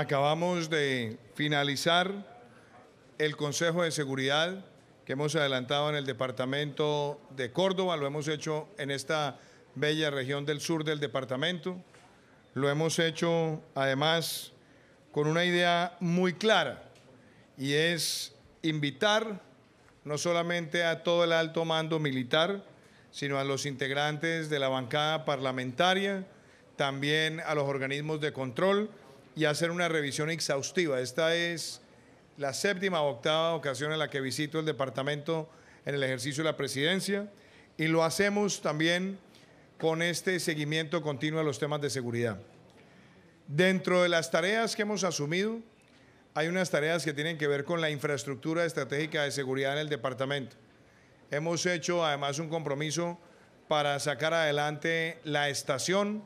Acabamos de finalizar el Consejo de Seguridad que hemos adelantado en el departamento de Córdoba, lo hemos hecho en esta bella región del sur del departamento, lo hemos hecho además con una idea muy clara y es invitar no solamente a todo el alto mando militar, sino a los integrantes de la bancada parlamentaria, también a los organismos de control, y hacer una revisión exhaustiva. Esta es la séptima o octava ocasión en la que visito el departamento en el ejercicio de la presidencia y lo hacemos también con este seguimiento continuo a los temas de seguridad. Dentro de las tareas que hemos asumido, hay unas tareas que tienen que ver con la infraestructura estratégica de seguridad en el departamento. Hemos hecho además un compromiso para sacar adelante la estación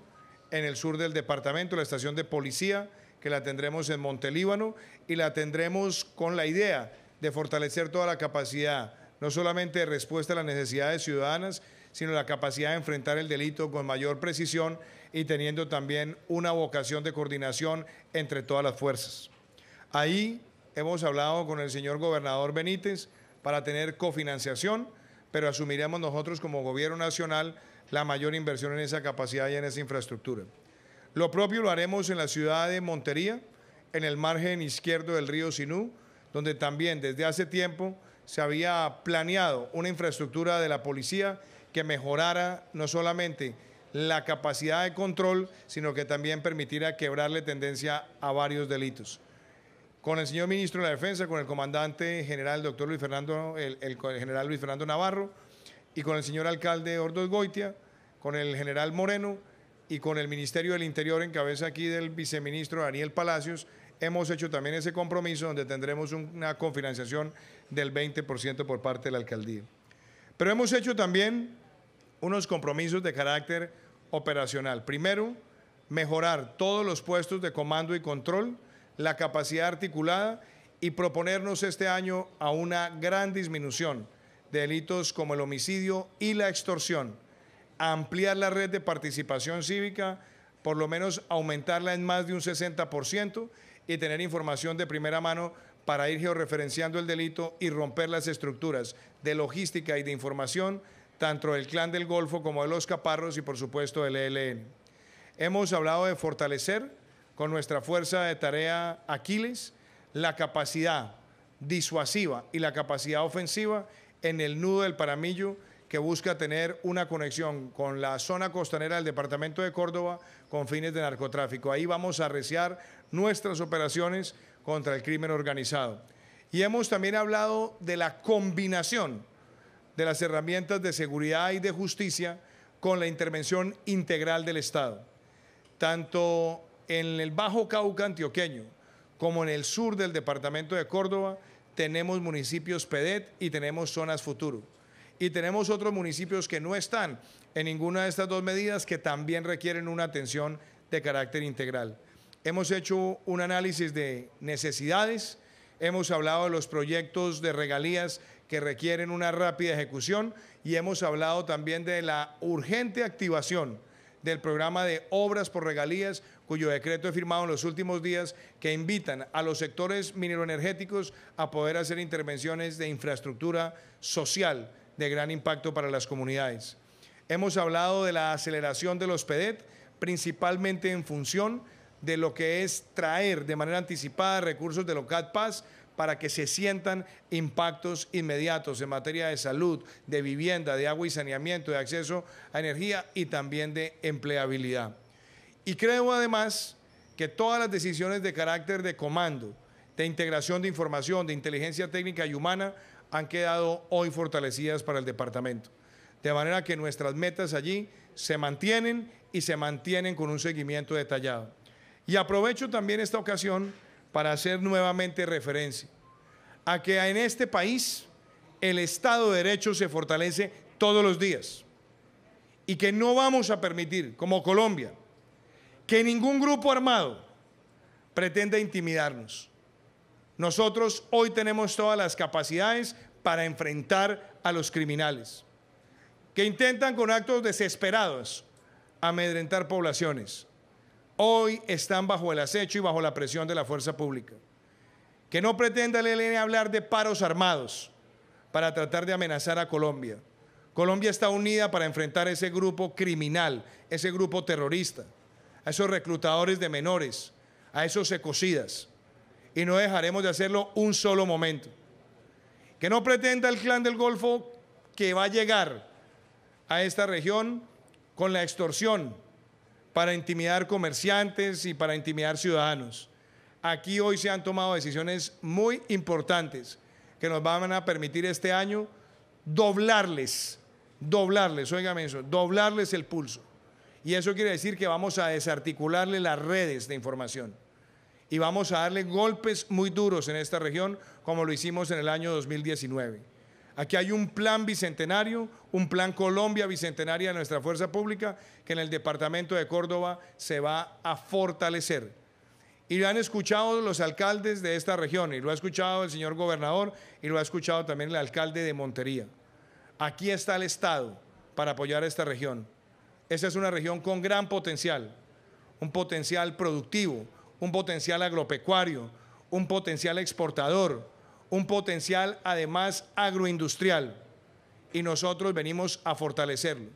en el sur del departamento, la estación de policía, que la tendremos en Montelíbano y la tendremos con la idea de fortalecer toda la capacidad, no solamente de respuesta a las necesidades ciudadanas, sino la capacidad de enfrentar el delito con mayor precisión y teniendo también una vocación de coordinación entre todas las fuerzas. Ahí hemos hablado con el señor gobernador Benítez para tener cofinanciación, pero asumiremos nosotros como gobierno nacional la mayor inversión en esa capacidad y en esa infraestructura. Lo propio lo haremos en la ciudad de Montería, en el margen izquierdo del río Sinú, donde también desde hace tiempo se había planeado una infraestructura de la policía que mejorara no solamente la capacidad de control, sino que también permitiera quebrarle tendencia a varios delitos. Con el señor ministro de la Defensa, con el comandante general, doctor Luis Fernando, el general Luis Fernando Navarro, y con el señor alcalde Ordos Goitia, con el general Moreno y con el Ministerio del Interior en cabeza aquí del viceministro Daniel Palacios, hemos hecho también ese compromiso donde tendremos una cofinanciación del 20% por parte de la alcaldía. Pero hemos hecho también unos compromisos de carácter operacional. Primero, mejorar todos los puestos de comando y control, la capacidad articulada y proponernos este año a una gran disminución delitos como el homicidio y la extorsión, ampliar la red de participación cívica, por lo menos aumentarla en más de un 60% y tener información de primera mano para ir georreferenciando el delito y romper las estructuras de logística y de información, tanto del Clan del Golfo como de los Caparros y por supuesto del ELN. Hemos hablado de fortalecer con nuestra fuerza de tarea Aquiles la capacidad disuasiva y la capacidad ofensiva en el nudo del Paramillo que busca tener una conexión con la zona costanera del departamento de Córdoba con fines de narcotráfico. Ahí vamos a arreciar nuestras operaciones contra el crimen organizado. Y hemos también hablado de la combinación de las herramientas de seguridad y de justicia con la intervención integral del Estado, tanto en el Bajo Cauca antioqueño como en el sur del departamento de Córdoba tenemos municipios PEDET y tenemos zonas futuro. Y tenemos otros municipios que no están en ninguna de estas dos medidas que también requieren una atención de carácter integral. Hemos hecho un análisis de necesidades, hemos hablado de los proyectos de regalías que requieren una rápida ejecución y hemos hablado también de la urgente activación del programa de obras por regalías, cuyo decreto he firmado en los últimos días, que invitan a los sectores mineroenergéticos a poder hacer intervenciones de infraestructura social de gran impacto para las comunidades. Hemos hablado de la aceleración de los PEDET, principalmente en función de lo que es traer de manera anticipada recursos de los Paz para que se sientan impactos inmediatos en materia de salud, de vivienda, de agua y saneamiento, de acceso a energía y también de empleabilidad. Y creo además que todas las decisiones de carácter de comando, de integración de información, de inteligencia técnica y humana han quedado hoy fortalecidas para el departamento. De manera que nuestras metas allí se mantienen y se mantienen con un seguimiento detallado. Y aprovecho también esta ocasión para hacer nuevamente referencia a que en este país el Estado de Derecho se fortalece todos los días y que no vamos a permitir, como Colombia, que ningún grupo armado pretenda intimidarnos. Nosotros hoy tenemos todas las capacidades para enfrentar a los criminales que intentan con actos desesperados amedrentar poblaciones. Hoy están bajo el acecho y bajo la presión de la fuerza pública que no pretenda el ELN hablar de paros armados para tratar de amenazar a Colombia. Colombia está unida para enfrentar a ese grupo criminal, ese grupo terrorista, a esos reclutadores de menores, a esos ecocidas. Y no dejaremos de hacerlo un solo momento. Que no pretenda el clan del Golfo que va a llegar a esta región con la extorsión para intimidar comerciantes y para intimidar ciudadanos. Aquí hoy se han tomado decisiones muy importantes que nos van a permitir este año doblarles, doblarles, oígame eso, doblarles el pulso. Y eso quiere decir que vamos a desarticularle las redes de información y vamos a darle golpes muy duros en esta región como lo hicimos en el año 2019. Aquí hay un plan bicentenario, un plan Colombia Bicentenario de nuestra fuerza pública que en el departamento de Córdoba se va a fortalecer. Y lo han escuchado los alcaldes de esta región, y lo ha escuchado el señor gobernador, y lo ha escuchado también el alcalde de Montería. Aquí está el Estado para apoyar a esta región. Esa es una región con gran potencial, un potencial productivo, un potencial agropecuario, un potencial exportador, un potencial además agroindustrial. Y nosotros venimos a fortalecerlo.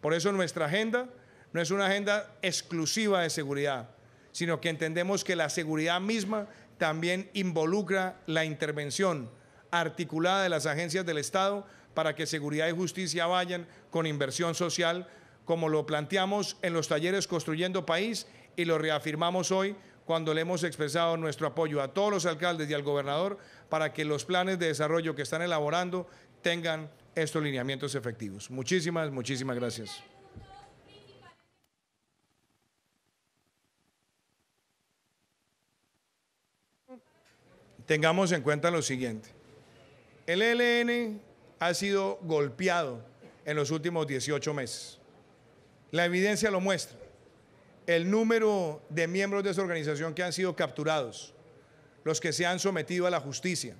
Por eso nuestra agenda no es una agenda exclusiva de seguridad sino que entendemos que la seguridad misma también involucra la intervención articulada de las agencias del Estado para que seguridad y justicia vayan con inversión social, como lo planteamos en los talleres Construyendo País y lo reafirmamos hoy cuando le hemos expresado nuestro apoyo a todos los alcaldes y al gobernador para que los planes de desarrollo que están elaborando tengan estos lineamientos efectivos. Muchísimas, muchísimas gracias. tengamos en cuenta lo siguiente. El ELN ha sido golpeado en los últimos 18 meses. La evidencia lo muestra. El número de miembros de esa organización que han sido capturados, los que se han sometido a la justicia,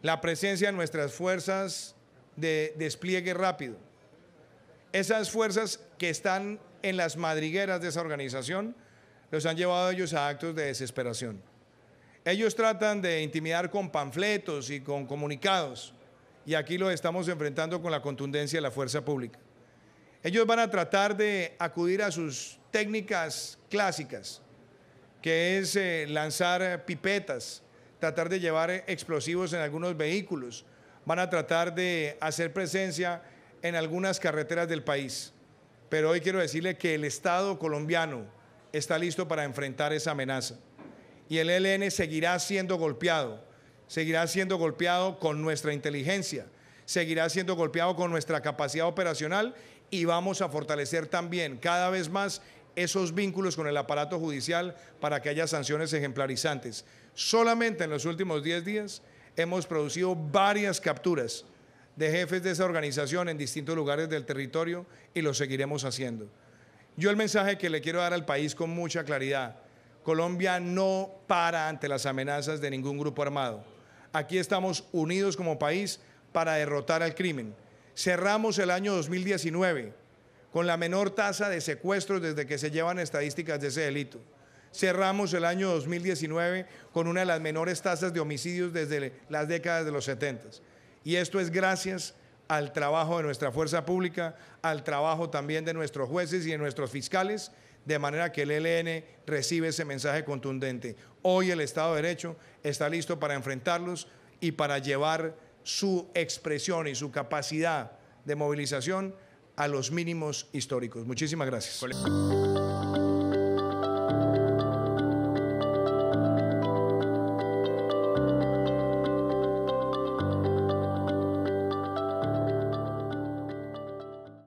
la presencia de nuestras fuerzas de despliegue rápido, esas fuerzas que están en las madrigueras de esa organización, los han llevado a ellos a actos de desesperación. Ellos tratan de intimidar con panfletos y con comunicados, y aquí lo estamos enfrentando con la contundencia de la fuerza pública. Ellos van a tratar de acudir a sus técnicas clásicas, que es eh, lanzar pipetas, tratar de llevar explosivos en algunos vehículos, van a tratar de hacer presencia en algunas carreteras del país. Pero hoy quiero decirle que el Estado colombiano está listo para enfrentar esa amenaza y el ELN seguirá siendo golpeado, seguirá siendo golpeado con nuestra inteligencia, seguirá siendo golpeado con nuestra capacidad operacional y vamos a fortalecer también cada vez más esos vínculos con el aparato judicial para que haya sanciones ejemplarizantes. Solamente en los últimos 10 días hemos producido varias capturas de jefes de esa organización en distintos lugares del territorio y lo seguiremos haciendo. Yo el mensaje que le quiero dar al país con mucha claridad Colombia no para ante las amenazas de ningún grupo armado. Aquí estamos unidos como país para derrotar al crimen. Cerramos el año 2019 con la menor tasa de secuestros desde que se llevan estadísticas de ese delito. Cerramos el año 2019 con una de las menores tasas de homicidios desde las décadas de los 70. Y esto es gracias al trabajo de nuestra fuerza pública, al trabajo también de nuestros jueces y de nuestros fiscales de manera que el ELN recibe ese mensaje contundente. Hoy el Estado de Derecho está listo para enfrentarlos y para llevar su expresión y su capacidad de movilización a los mínimos históricos. Muchísimas gracias.